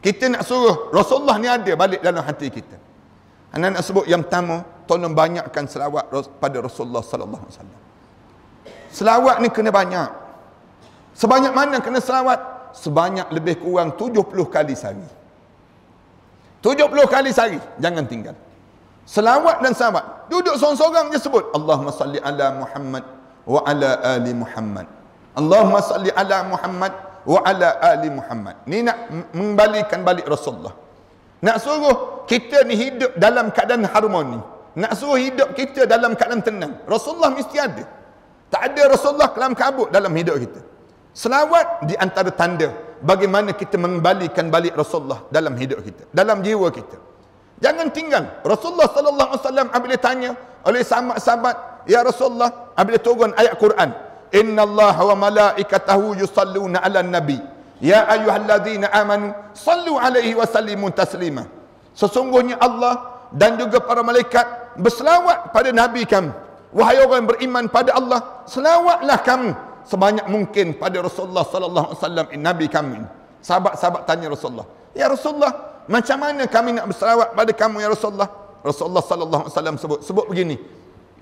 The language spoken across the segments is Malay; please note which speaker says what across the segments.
Speaker 1: Kita nak suruh Rasulullah ni ada balik dalam hati kita. Anda nak sebut yang pertama, tolong banyakkan selawat pada Rasulullah sallallahu alaihi wasallam. Selawat ni kena banyak. Sebanyak mana kena selawat? Sebanyak lebih kurang 70 kali sehari. 70 kali sehari, jangan tinggal. Selawat dan selawat. Duduk seorang-seorang je sebut. Allahumma salli ala Muhammad wa ala ali Muhammad. Allahumma salli ala Muhammad wa ala ali Muhammad. Ni nak membalikan balik Rasulullah. Nak suruh kita ni hidup dalam keadaan harmoni. Nak suruh hidup kita dalam keadaan tenang. Rasulullah mesti ada. Tak ada Rasulullah kelam kabut dalam hidup kita. Selawat di antara tanda bagaimana kita mengembalikan balik Rasulullah dalam hidup kita, dalam jiwa kita. Jangan tinggal. Rasulullah sallallahu alaihi wasallam apabila tanya oleh sahabat-sahabat, "Ya Rasulullah, apabila turun ayat Quran, Inna Allah wa malaikatahu yusalluna ala nabi Ya ayuhalladzina amanu Sallu alaihi wa sallimu taslima Sesungguhnya Allah dan juga para malaikat Berselawat pada nabi kamu Wahai orang yang beriman pada Allah Selawatlah kamu Sebanyak mungkin pada Rasulullah sallallahu alaihi wasallam Nabi kamu Sahabat-sahabat tanya Rasulullah Ya Rasulullah Macam mana kami nak berselawat pada kamu ya Rasulullah Rasulullah sallallahu alaihi wasallam sebut Sebut begini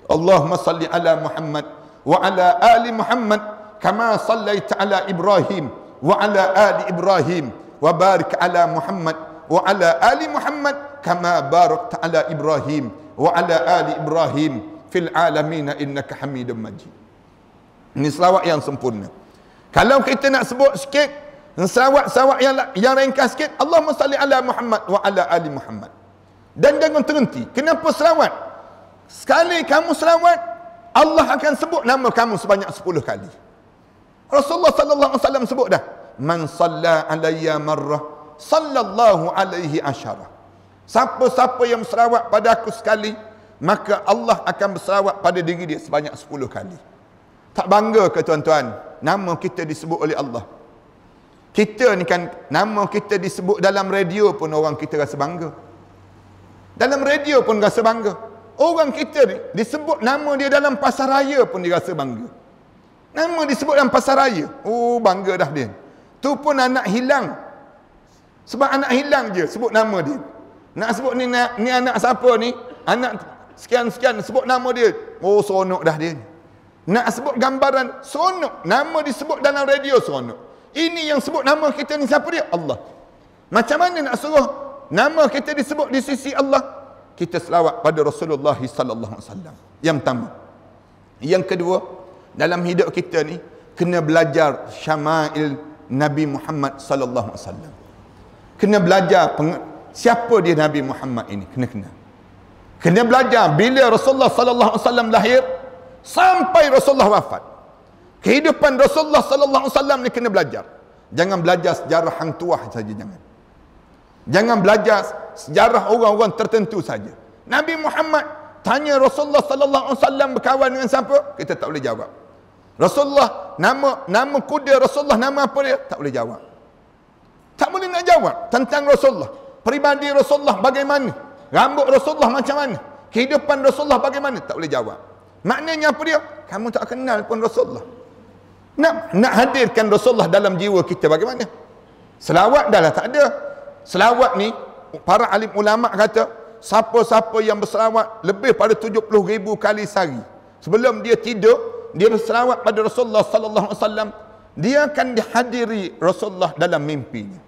Speaker 1: Allahumma salli ala Muhammad وعلى آل محمد كما صليت على Ibrahim, وعلى آل إبراهيم وبارك على محمد وعلى آل محمد كما باركت على إبراهيم وعلى Ali Ibrahim. Fil العالمين innaka حميد Majid. Ini selawat yang sempurna Kalau kita nak sebut sikit Selawat-selawat yang, yang ringkas sikit Allahumma salli ala Muhammad wa ala ali Muhammad Dan jangan terhenti Kenapa selawat? Sekali kamu selawat Allah akan sebut nama kamu sebanyak sepuluh kali. Rasulullah sallallahu alaihi wasallam sebut dah. Man salla alayya marrah sallallahu alaihi ashara. Siapa-siapa yang berselawat pada aku sekali, maka Allah akan berselawat pada diri dia sebanyak sepuluh kali. Tak bangga ke tuan-tuan nama kita disebut oleh Allah? Kita ni kan nama kita disebut dalam radio pun orang kita rasa bangga. Dalam radio pun rasa bangga. Orang kita ni disebut nama dia dalam pasar raya pun dia rasa bangga. Nama disebut dalam pasar raya. Oh bangga dah dia. Tu pun anak hilang. Sebab anak hilang je sebut nama dia. Nak sebut ni, ni, ni anak siapa ni? Anak sekian-sekian sebut nama dia. Oh seronok dah dia. Nak sebut gambaran seronok. Nama disebut dalam radio seronok. Ini yang sebut nama kita ni siapa dia? Allah. Macam mana nak suruh nama kita disebut di sisi Allah kita selawat pada Rasulullah sallallahu alaihi wasallam. Yang pertama. Yang kedua, dalam hidup kita ni kena belajar syama'il Nabi Muhammad sallallahu alaihi wasallam. Kena belajar siapa dia Nabi Muhammad ini, kena kena. Kena belajar bila Rasulullah sallallahu alaihi wasallam lahir sampai Rasulullah wafat. Kehidupan Rasulullah sallallahu alaihi wasallam ni kena belajar. Jangan belajar sejarah hang tuah saja jangan. Jangan belajar sejarah orang-orang tertentu saja. Nabi Muhammad tanya Rasulullah sallallahu alaihi wasallam berkawan dengan siapa? Kita tak boleh jawab. Rasulullah nama nama kuda Rasulullah nama apa dia? Tak boleh jawab. Tak boleh nak jawab tentang Rasulullah. Peribadi Rasulullah bagaimana? Rambut Rasulullah macam mana? Kehidupan Rasulullah bagaimana? Tak boleh jawab. Maknanya apa dia? Kamu tak kenal pun Rasulullah. Nak, nak hadirkan Rasulullah dalam jiwa kita bagaimana? Selawat dah lah tak ada. Selawat ni para alim ulama kata siapa-siapa yang berselawat lebih pada ribu kali sehari. Sebelum dia tidur, dia berselawat pada Rasulullah sallallahu alaihi wasallam, dia akan dihadiri Rasulullah dalam mimpinya.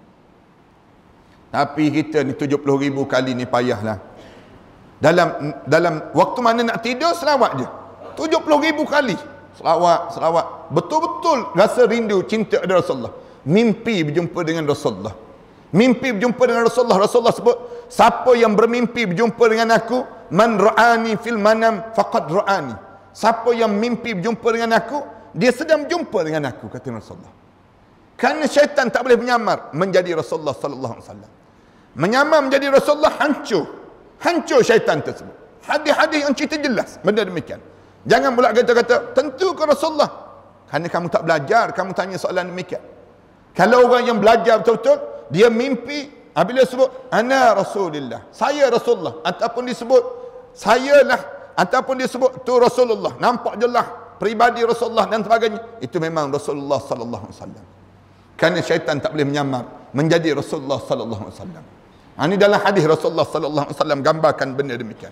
Speaker 1: Tapi kita ni ribu kali ni payahlah. Dalam dalam waktu mana nak tidur selawat je. ribu kali selawat, selawat. Betul-betul rasa rindu cinta ada Rasulullah. Mimpi berjumpa dengan Rasulullah mimpi berjumpa dengan Rasulullah Rasulullah sebut siapa yang bermimpi berjumpa dengan aku man ra'ani fil manam faqad ra'ani siapa yang mimpi berjumpa dengan aku dia sedang berjumpa dengan aku kata Rasulullah kerana syaitan tak boleh menyamar menjadi Rasulullah sallallahu alaihi wasallam menyamar menjadi Rasulullah hancur hancur syaitan tersebut hadis-hadis yang cerita jelas benda demikian jangan pula kata-kata tentu ke Rasulullah kerana kamu tak belajar kamu tanya soalan demikian kalau orang yang belajar betul-betul dia mimpi apabila sebut ana Rasulullah, saya rasulullah ataupun disebut sayalah ataupun disebut tu rasulullah nampak jelah peribadi rasulullah dan sebagainya itu memang rasulullah sallallahu alaihi wasallam kerana syaitan tak boleh menyamar menjadi rasulullah sallallahu alaihi wasallam ini ha, dalam hadis rasulullah sallallahu alaihi wasallam gambarkan benda demikian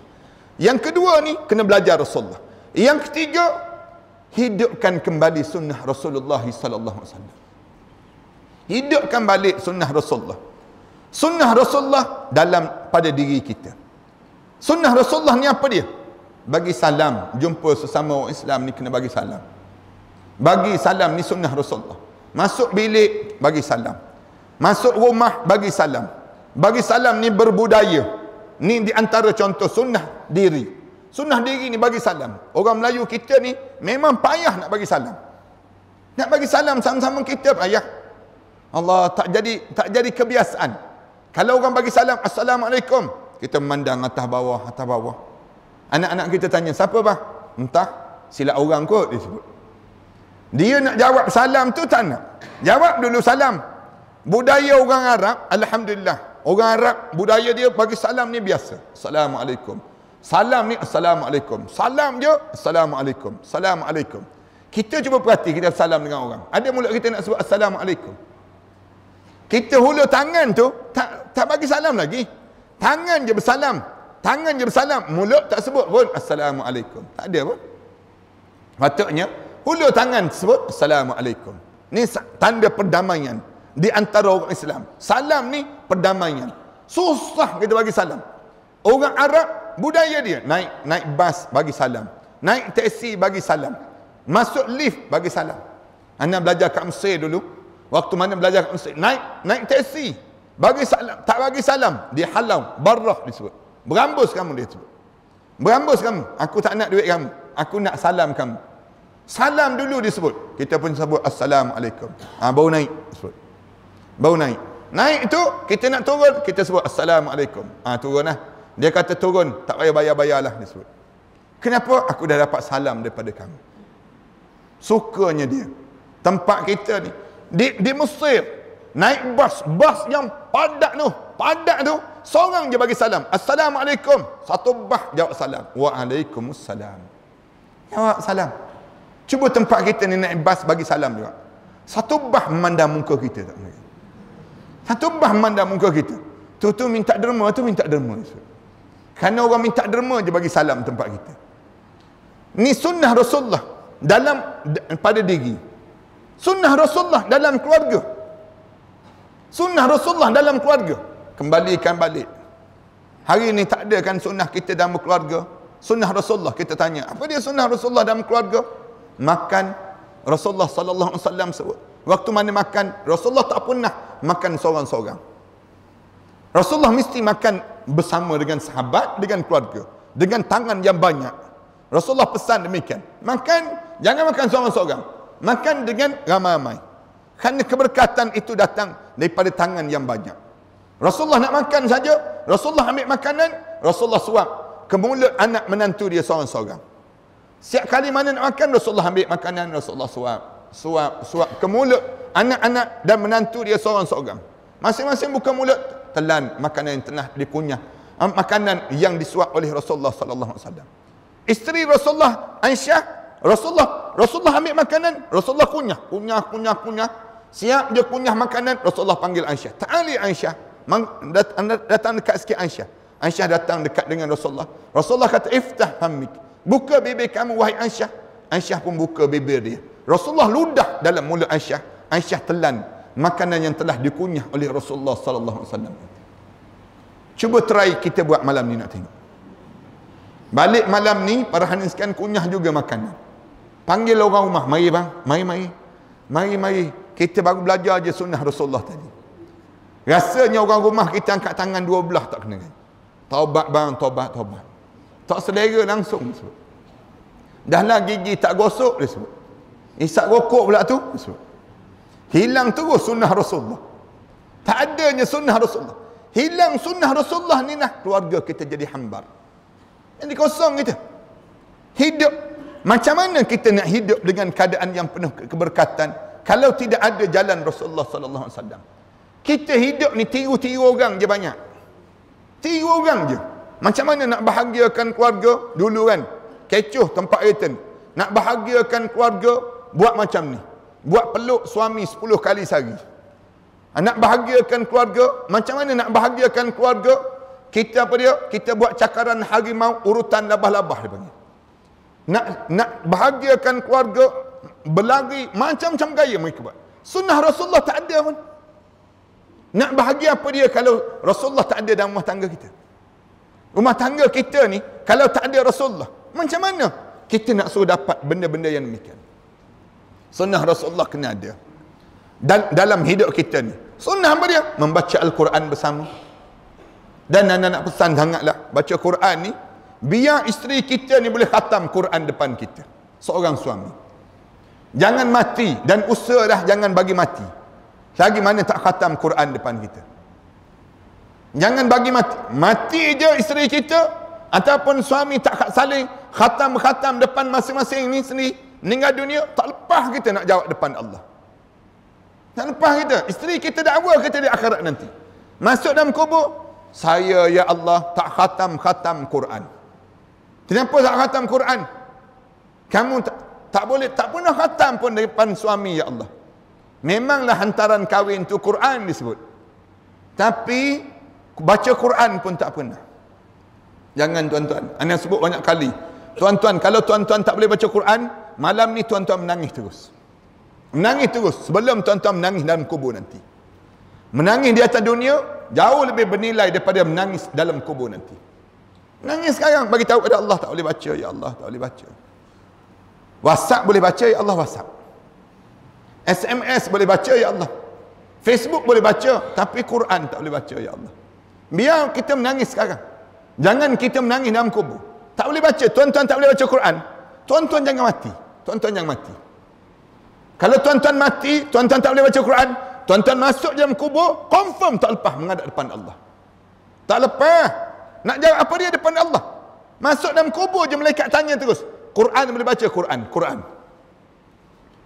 Speaker 1: yang kedua ni kena belajar rasulullah yang ketiga hidupkan kembali sunnah rasulullah sallallahu alaihi wasallam hidupkan balik sunnah Rasulullah sunnah Rasulullah dalam pada diri kita sunnah Rasulullah ni apa dia bagi salam jumpa sesama orang Islam ni kena bagi salam bagi salam ni sunnah Rasulullah masuk bilik bagi salam masuk rumah bagi salam bagi salam ni berbudaya ni di antara contoh sunnah diri sunnah diri ni bagi salam orang Melayu kita ni memang payah nak bagi salam nak bagi salam sama-sama kita payah Allah tak jadi tak jadi kebiasaan. Kalau orang bagi salam, assalamualaikum, kita memandang atas bawah, atas bawah. Anak-anak kita tanya, siapa bah? Entah, silap orang kot dia sebut. Dia nak jawab salam tu tak nak. Jawab dulu salam. Budaya orang Arab, Alhamdulillah. Orang Arab, budaya dia bagi salam ni biasa. Assalamualaikum. Salam ni Assalamualaikum. Salam je Assalamualaikum. Assalamualaikum. Kita cuba perhati kita salam dengan orang. Ada mulut kita nak sebut Assalamualaikum. Kita hulur tangan tu tak tak bagi salam lagi. Tangan je bersalam. Tangan je bersalam, mulut tak sebut pun assalamualaikum. Tak ada pun. Patutnya hulur tangan sebut assalamualaikum. Ni tanda perdamaian di antara orang Islam. Salam ni perdamaian. Susah kita bagi salam. Orang Arab budaya dia naik naik bas bagi salam. Naik teksi bagi salam. Masuk lift bagi salam. Anda belajar kat Mesir dulu, Waktu mana belajar kat masjid Naik Naik teksi Bagi salam Tak bagi salam Dia halau Barrah disebut Berambus kamu dia sebut Berambus kamu Aku tak nak duit kamu Aku nak salam kamu Salam dulu disebut Kita pun sebut Assalamualaikum ha, ah, Baru naik disebut. Baru naik Naik tu Kita nak turun Kita sebut Assalamualaikum ha, ah, Turun lah Dia kata turun Tak payah bayar-bayar lah disebut. Kenapa aku dah dapat salam daripada kamu Sukanya dia Tempat kita ni di, di Mesir naik bas bas yang padat tu padat tu seorang je bagi salam assalamualaikum satu bah jawab salam Waalaikumussalam. jawab salam cuba tempat kita ni naik bas bagi salam juga satu bah memandang muka kita tak boleh satu bah memandang muka kita tu tu minta derma tu minta derma kerana orang minta derma je bagi salam tempat kita ni sunnah Rasulullah dalam pada diri Sunnah Rasulullah dalam keluarga. Sunnah Rasulullah dalam keluarga. Kembalikan balik. Hari ini tak ada kan sunnah kita dalam keluarga. Sunnah Rasulullah kita tanya. Apa dia sunnah Rasulullah dalam keluarga? Makan Rasulullah sallallahu alaihi wasallam sebut. Waktu mana makan Rasulullah tak pernah makan seorang-seorang. Rasulullah mesti makan bersama dengan sahabat, dengan keluarga, dengan tangan yang banyak. Rasulullah pesan demikian. Makan jangan makan seorang-seorang makan dengan ramai-ramai. Kerana keberkatan itu datang daripada tangan yang banyak. Rasulullah nak makan saja, Rasulullah ambil makanan, Rasulullah suap ke anak menantu dia seorang-seorang. Setiap kali mana nak makan, Rasulullah ambil makanan, Rasulullah suap. Suap, suap ke anak-anak dan menantu dia seorang-seorang. Masing-masing buka mulut, telan makanan yang tengah dikunyah. Makanan yang disuap oleh Rasulullah Sallallahu Alaihi Wasallam. Isteri Rasulullah Aisyah Rasulullah Rasulullah ambil makanan Rasulullah kunyah Kunyah, kunyah, kunyah Siap dia kunyah makanan Rasulullah panggil Aisyah Ta'ali Aisyah Datang dekat sikit Aisyah Aisyah datang dekat dengan Rasulullah Rasulullah kata Iftah hamik Buka bibir kamu wahai Aisyah Aisyah pun buka bibir dia Rasulullah ludah dalam mulut Aisyah Aisyah telan makanan yang telah dikunyah oleh Rasulullah sallallahu alaihi wasallam. Cuba try kita buat malam ni nak tengok. Balik malam ni para hanis kan kunyah juga makanan. Panggil orang rumah. Mari bang. Mari, mari. Mari, mari. Kita baru belajar je sunnah Rasulullah tadi. Rasanya orang rumah kita angkat tangan dua belah tak kena. Kan? Taubat bang, taubat, taubat. Tak selera langsung. Sebut. Dah lah gigi tak gosok, dia sebut. Isap rokok pula tu, sebut. Hilang terus sunnah Rasulullah. Tak adanya sunnah Rasulullah. Hilang sunnah Rasulullah ni lah keluarga kita jadi hambar. Jadi kosong kita. Hidup macam mana kita nak hidup dengan keadaan yang penuh keberkatan kalau tidak ada jalan Rasulullah sallallahu alaihi wasallam? Kita hidup ni tiru-tiru orang je banyak. Tiru orang je. Macam mana nak bahagiakan keluarga dulu kan? Kecoh tempat kita Nak bahagiakan keluarga buat macam ni. Buat peluk suami 10 kali sehari. Ah, nak bahagiakan keluarga, macam mana nak bahagiakan keluarga? Kita apa dia? Kita buat cakaran harimau urutan labah-labah dia panggil nak, nak bahagiakan keluarga berlari macam-macam gaya mereka buat sunnah Rasulullah tak ada pun nak bahagia apa dia kalau Rasulullah tak ada dalam rumah tangga kita rumah tangga kita ni kalau tak ada Rasulullah macam mana kita nak suruh dapat benda-benda yang demikian sunnah Rasulullah kena ada dan dalam hidup kita ni sunnah apa dia membaca Al-Quran bersama dan anak-anak pesan sangatlah baca Quran ni Biar isteri kita ni boleh khatam Quran depan kita. Seorang suami. Jangan mati dan usaha dah jangan bagi mati. Lagi mana tak khatam Quran depan kita. Jangan bagi mati. Mati je isteri kita ataupun suami tak khat saling khatam-khatam depan masing-masing ni sendiri. Meninggal dunia tak lepas kita nak jawab depan Allah. Tak lepas kita. Isteri kita dah dakwa kita di akhirat nanti. Masuk dalam kubur. Saya ya Allah tak khatam-khatam Quran. Kenapa tak khatam Quran? Kamu tak, tak boleh, tak pernah khatam pun di depan suami, Ya Allah. Memanglah hantaran kahwin tu Quran disebut. Tapi, baca Quran pun tak pernah. Jangan tuan-tuan. Ana sebut banyak kali. Tuan-tuan, kalau tuan-tuan tak boleh baca Quran, malam ni tuan-tuan menangis terus. Menangis terus sebelum tuan-tuan menangis dalam kubur nanti. Menangis di atas dunia, jauh lebih bernilai daripada menangis dalam kubur nanti. Nangis sekarang bagi tahu kepada Allah tak boleh baca ya Allah tak boleh baca. WhatsApp boleh baca ya Allah WhatsApp. SMS boleh baca ya Allah. Facebook boleh baca tapi Quran tak boleh baca ya Allah. Biar kita menangis sekarang. Jangan kita menangis dalam kubur. Tak boleh baca. Tuan-tuan tak boleh baca Quran. Tuan-tuan jangan mati. Tuan-tuan jangan mati. Kalau tuan-tuan mati, tuan-tuan tak boleh baca Quran. Tuan-tuan masuk dalam kubur, confirm tak lepas menghadap depan Allah. Tak lepas. Nak jawab apa dia depan Allah? Masuk dalam kubur je malaikat tanya terus. Quran boleh baca Quran, Quran.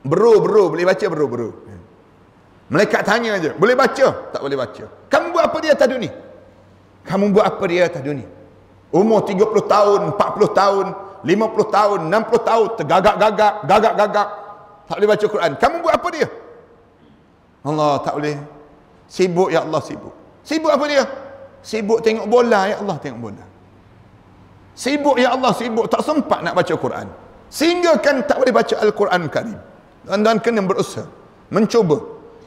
Speaker 1: Bro, bro, boleh baca bro, bro. Ya. Malaikat tanya aja, boleh baca? Tak boleh baca. Kamu buat apa dia tadi ni? Kamu buat apa dia tadi ni? Umur 30 tahun, 40 tahun, 50 tahun, 60 tahun tergagak-gagak, gagak-gagak. Tak boleh baca Quran. Kamu buat apa dia? Allah tak boleh. Sibuk ya Allah sibuk. Sibuk apa dia? Sibuk tengok bola, ya Allah tengok bola. Sibuk, ya Allah sibuk, tak sempat nak baca Quran. Sehingga kan tak boleh baca Al-Quran Karim. Tuan-tuan kena berusaha. Mencuba.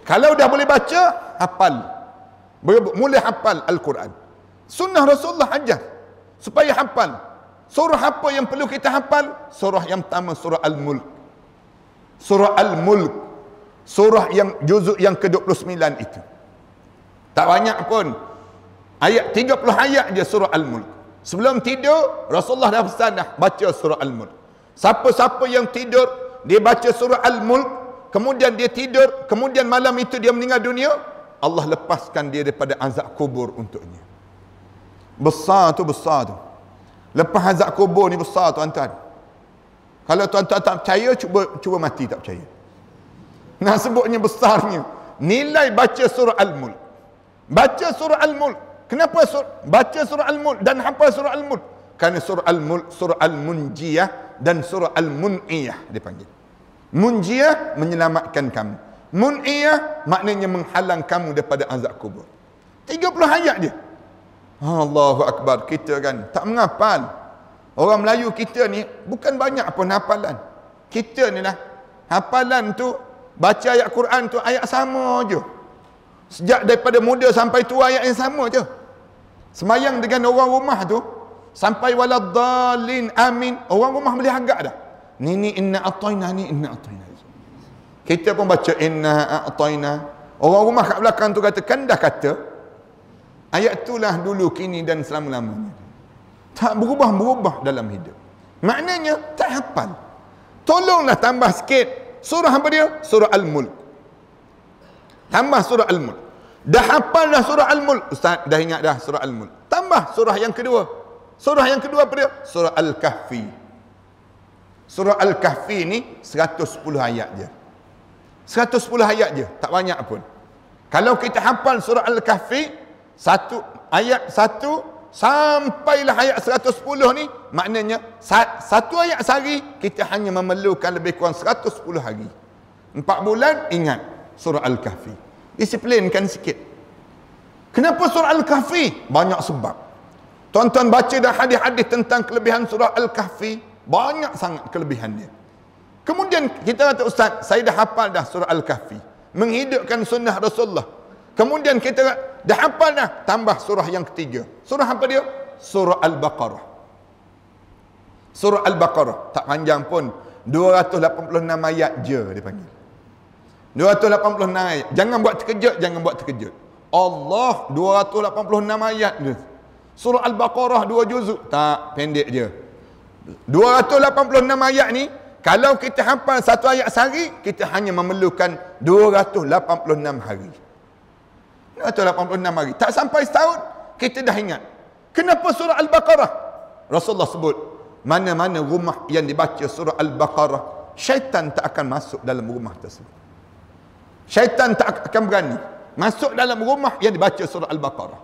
Speaker 1: Kalau dah boleh baca, hafal. Mula hafal Al-Quran. Sunnah Rasulullah ajar. Supaya hafal. Surah apa yang perlu kita hafal? Surah yang pertama, surah Al-Mulk. Surah Al-Mulk. Surah yang juzuk yang ke-29 itu. Tak banyak pun. Ayat 30 ayat dia surah Al-Mulk. Sebelum tidur, Rasulullah dah pesan dah baca surah Al-Mulk. Siapa-siapa yang tidur, dia baca surah Al-Mulk. Kemudian dia tidur, kemudian malam itu dia meninggal dunia. Allah lepaskan dia daripada azab kubur untuknya. Besar tu, besar tu. Lepas azab kubur ni besar tuan-tuan. Kalau tuan-tuan tak percaya, cuba cuba mati tak percaya. Nak sebutnya besarnya. Nilai baca surah Al-Mulk. Baca surah Al-Mulk. Kenapa sur- baca surah Al-Mulk dan hafal surah Al-Mulk? Kerana surah Al-Mulk, surah Al-Munjiyah dan surah Al-Mun'iyah dipanggil. Munjiyah menyelamatkan kamu. Mun'iyah maknanya menghalang kamu daripada azab kubur. 30 ayat dia. Allahu Akbar, kita kan tak menghafal. Orang Melayu kita ni bukan banyak pun hafalan. Kita ni lah, hafalan tu, baca ayat Quran tu ayat sama je. Sejak daripada muda sampai tua ayat yang sama je. Semayang dengan orang rumah tu. Sampai wala waladhalin amin. Orang rumah boleh agak dah. Ni ni inna atayna ni inna atayna. Kita pun baca inna atayna. Orang rumah kat belakang tu kata kan dah kata. Ayat itulah dulu kini dan selama-lamanya. Tak berubah-berubah dalam hidup. Maknanya tak hafal. Tolonglah tambah sikit. Surah apa dia? Surah Al-Mulk. Tambah surah Al-Mulk. Dah hafal dah surah Al-Mulk. Ustaz dah ingat dah surah Al-Mulk. Tambah surah yang kedua. Surah yang kedua apa dia? Surah Al-Kahfi. Surah Al-Kahfi ni 110 ayat je. 110 ayat je. Tak banyak pun. Kalau kita hafal surah Al-Kahfi, satu ayat satu sampailah ayat 110 ni maknanya satu ayat sehari kita hanya memerlukan lebih kurang 110 hari empat bulan ingat surah Al-Kahfi. Disiplinkan sikit. Kenapa surah Al-Kahfi? Banyak sebab. Tuan-tuan baca dah hadis-hadis tentang kelebihan surah Al-Kahfi. Banyak sangat kelebihannya. Kemudian kita kata Ustaz, saya dah hafal dah surah Al-Kahfi. Menghidupkan sunnah Rasulullah. Kemudian kita kata, dah hafal dah tambah surah yang ketiga. Surah apa dia? Surah Al-Baqarah. Surah Al-Baqarah. Tak panjang pun. 286 ayat je dia panggil. 286 ayat. Jangan buat terkejut, jangan buat terkejut. Allah 286 ayat dia. Surah Al-Baqarah dua juzuk. Tak, pendek je. 286 ayat ni, kalau kita hafal satu ayat sehari, kita hanya memerlukan 286 hari. 286 hari. Tak sampai setahun, kita dah ingat. Kenapa surah Al-Baqarah? Rasulullah sebut, mana-mana rumah yang dibaca surah Al-Baqarah, syaitan tak akan masuk dalam rumah tersebut syaitan tak akan berani masuk dalam rumah yang dibaca surah al-baqarah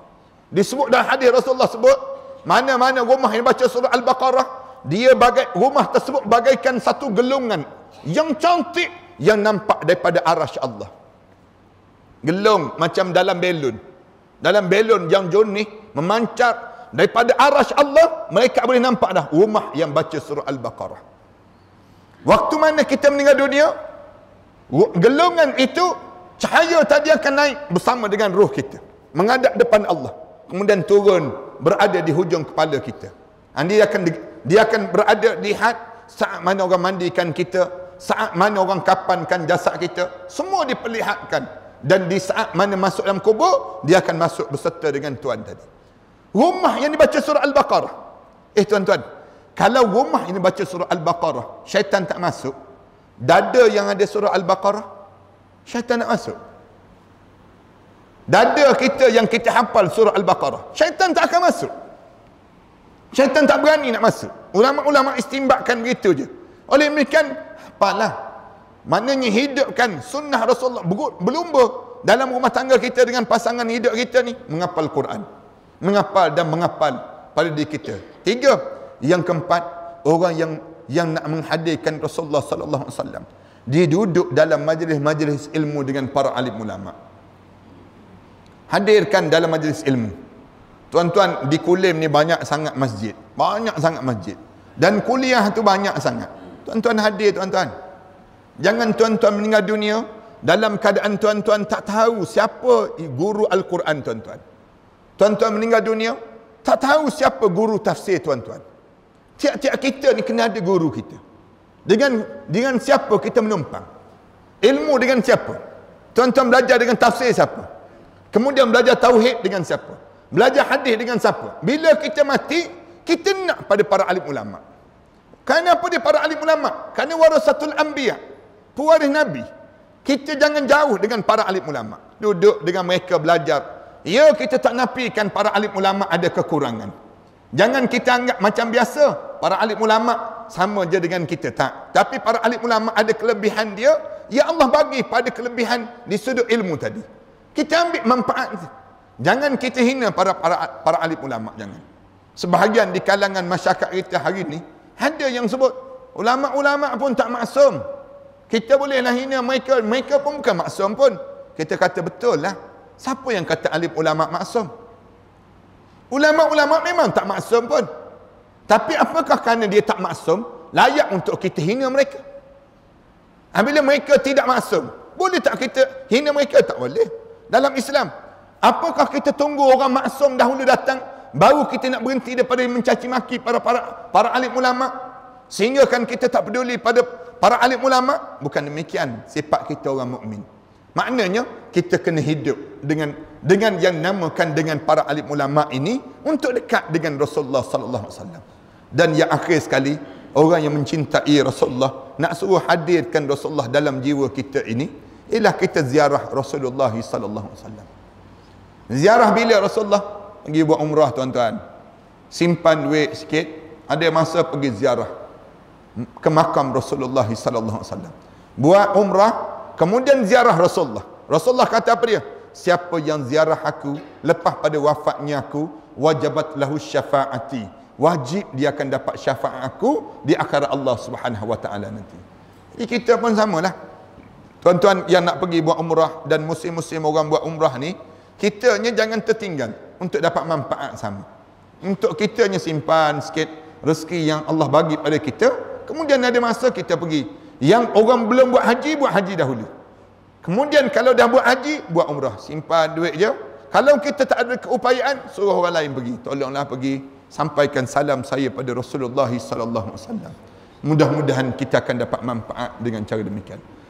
Speaker 1: disebut dalam hadis Rasulullah sebut mana-mana rumah yang baca surah al-baqarah dia bagai rumah tersebut bagaikan satu gelungan yang cantik yang nampak daripada arah Allah gelung macam dalam belun, dalam belun yang jernih memancar daripada arah Allah mereka boleh nampak dah rumah yang baca surah al-baqarah waktu mana kita meninggal dunia gelungan itu cahaya tadi akan naik bersama dengan roh kita menghadap depan Allah kemudian turun berada di hujung kepala kita And dia akan dia akan berada di lihat saat mana orang mandikan kita saat mana orang kapankan jasad kita semua diperlihatkan dan di saat mana masuk dalam kubur dia akan masuk berserta dengan tuan tadi rumah yang dibaca surah al-baqarah eh tuan-tuan kalau rumah ini baca surah al-baqarah syaitan tak masuk dada yang ada surah Al-Baqarah syaitan nak masuk dada kita yang kita hafal surah Al-Baqarah syaitan tak akan masuk syaitan tak berani nak masuk ulama-ulama istimbakkan begitu je oleh demikian apalah maknanya hidupkan sunnah Rasulullah berlumba dalam rumah tangga kita dengan pasangan hidup kita ni mengapal Quran mengapal dan mengapal pada diri kita tiga yang keempat orang yang yang nak menghadirkan Rasulullah sallallahu alaihi wasallam. Dia duduk dalam majlis-majlis ilmu dengan para alim ulama. Hadirkan dalam majlis ilmu. Tuan-tuan, di Kulim ni banyak sangat masjid. Banyak sangat masjid. Dan kuliah tu banyak sangat. Tuan-tuan hadir, tuan-tuan. Jangan tuan-tuan meninggal dunia dalam keadaan tuan-tuan tak tahu siapa guru Al-Quran, tuan-tuan. Tuan-tuan meninggal dunia, tak tahu siapa guru tafsir, tuan-tuan tiap-tiap kita ni kena ada guru kita. Dengan dengan siapa kita menumpang? Ilmu dengan siapa? Tuan-tuan belajar dengan tafsir siapa? Kemudian belajar tauhid dengan siapa? Belajar hadis dengan siapa? Bila kita mati, kita nak pada para alim ulama. apa dia para alim ulama? Kerana warasatul anbiya, pewaris nabi. Kita jangan jauh dengan para alim ulama. Duduk dengan mereka belajar. Ya, kita tak nafikan para alim ulama ada kekurangan. Jangan kita anggap macam biasa para alim ulama sama je dengan kita tak. Tapi para alim ulama ada kelebihan dia, ya Allah bagi pada kelebihan di sudut ilmu tadi. Kita ambil manfaat. Jangan kita hina para para, para alim ulama jangan. Sebahagian di kalangan masyarakat kita hari ini ada yang sebut ulama-ulama pun tak maksum. Kita bolehlah hina mereka, mereka pun bukan maksum pun. Kita kata betul lah. Siapa yang kata alim ulama maksum? Ulama-ulama memang tak maksum pun. Tapi apakah kerana dia tak maksum, layak untuk kita hina mereka? Ah, bila mereka tidak maksum, boleh tak kita hina mereka? Tak boleh. Dalam Islam, apakah kita tunggu orang maksum dahulu datang, baru kita nak berhenti daripada mencaci maki para para para alim ulama? Sehingga kan kita tak peduli pada para alim ulama? Bukan demikian sifat kita orang mukmin. Maknanya kita kena hidup dengan dengan yang namakan dengan para alim ulama ini untuk dekat dengan Rasulullah sallallahu alaihi wasallam. Dan yang akhir sekali, orang yang mencintai Rasulullah nak suruh hadirkan Rasulullah dalam jiwa kita ini ialah kita ziarah Rasulullah sallallahu alaihi wasallam. Ziarah bila Rasulullah pergi buat umrah tuan-tuan. Simpan duit sikit, ada masa pergi ziarah ke makam Rasulullah sallallahu alaihi wasallam. Buat umrah Kemudian ziarah Rasulullah. Rasulullah kata apa dia? Siapa yang ziarah aku lepas pada wafatnya aku, wajibat lahu syafaati. Wajib dia akan dapat syafaat aku di akhirat Allah Subhanahu wa taala nanti. Jadi kita pun samalah. Tuan-tuan yang nak pergi buat umrah dan musim-musim orang buat umrah ni, kitanya jangan tertinggal untuk dapat manfaat sama. Untuk kitanya simpan sikit rezeki yang Allah bagi pada kita, kemudian ada masa kita pergi yang orang belum buat haji, buat haji dahulu. Kemudian kalau dah buat haji, buat umrah. Simpan duit je. Kalau kita tak ada keupayaan, suruh orang lain pergi. Tolonglah pergi sampaikan salam saya pada Rasulullah SAW.
Speaker 2: Mudah-mudahan
Speaker 1: kita akan dapat manfaat dengan cara demikian.